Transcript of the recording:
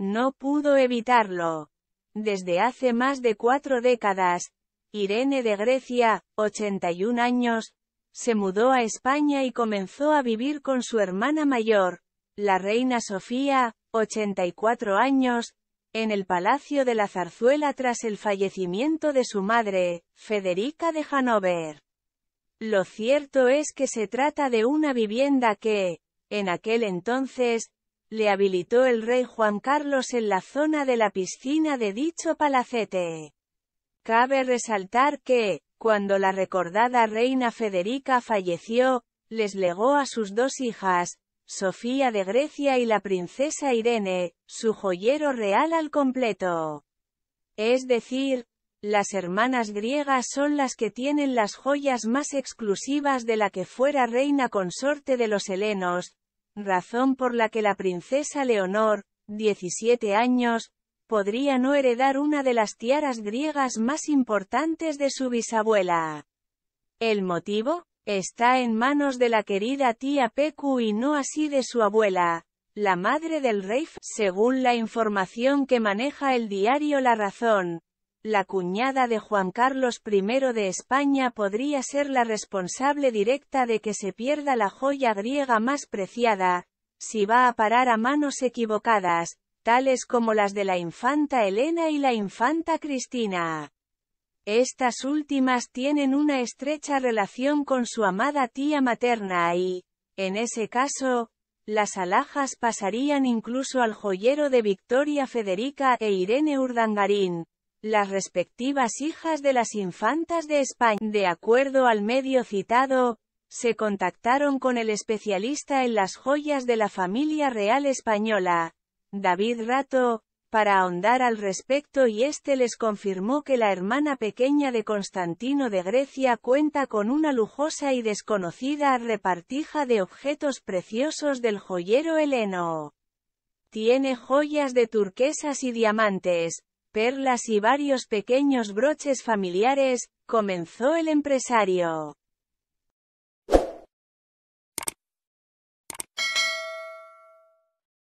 No pudo evitarlo. Desde hace más de cuatro décadas, Irene de Grecia, 81 años, se mudó a España y comenzó a vivir con su hermana mayor, la reina Sofía, 84 años, en el Palacio de la Zarzuela tras el fallecimiento de su madre, Federica de Hanover. Lo cierto es que se trata de una vivienda que, en aquel entonces, le habilitó el rey Juan Carlos en la zona de la piscina de dicho palacete. Cabe resaltar que, cuando la recordada reina Federica falleció, les legó a sus dos hijas, Sofía de Grecia y la princesa Irene, su joyero real al completo. Es decir, las hermanas griegas son las que tienen las joyas más exclusivas de la que fuera reina consorte de los helenos, razón por la que la princesa Leonor, 17 años, podría no heredar una de las tiaras griegas más importantes de su bisabuela. El motivo, está en manos de la querida tía Pecu y no así de su abuela, la madre del rey, según la información que maneja el diario La Razón, la cuñada de Juan Carlos I de España podría ser la responsable directa de que se pierda la joya griega más preciada, si va a parar a manos equivocadas, tales como las de la infanta Elena y la infanta Cristina. Estas últimas tienen una estrecha relación con su amada tía materna y, en ese caso, las alhajas pasarían incluso al joyero de Victoria Federica e Irene Urdangarín, las respectivas hijas de las infantas de España. De acuerdo al medio citado, se contactaron con el especialista en las joyas de la familia real española, David Rato, para ahondar al respecto y este les confirmó que la hermana pequeña de Constantino de Grecia cuenta con una lujosa y desconocida repartija de objetos preciosos del joyero heleno. Tiene joyas de turquesas y diamantes, perlas y varios pequeños broches familiares, comenzó el empresario.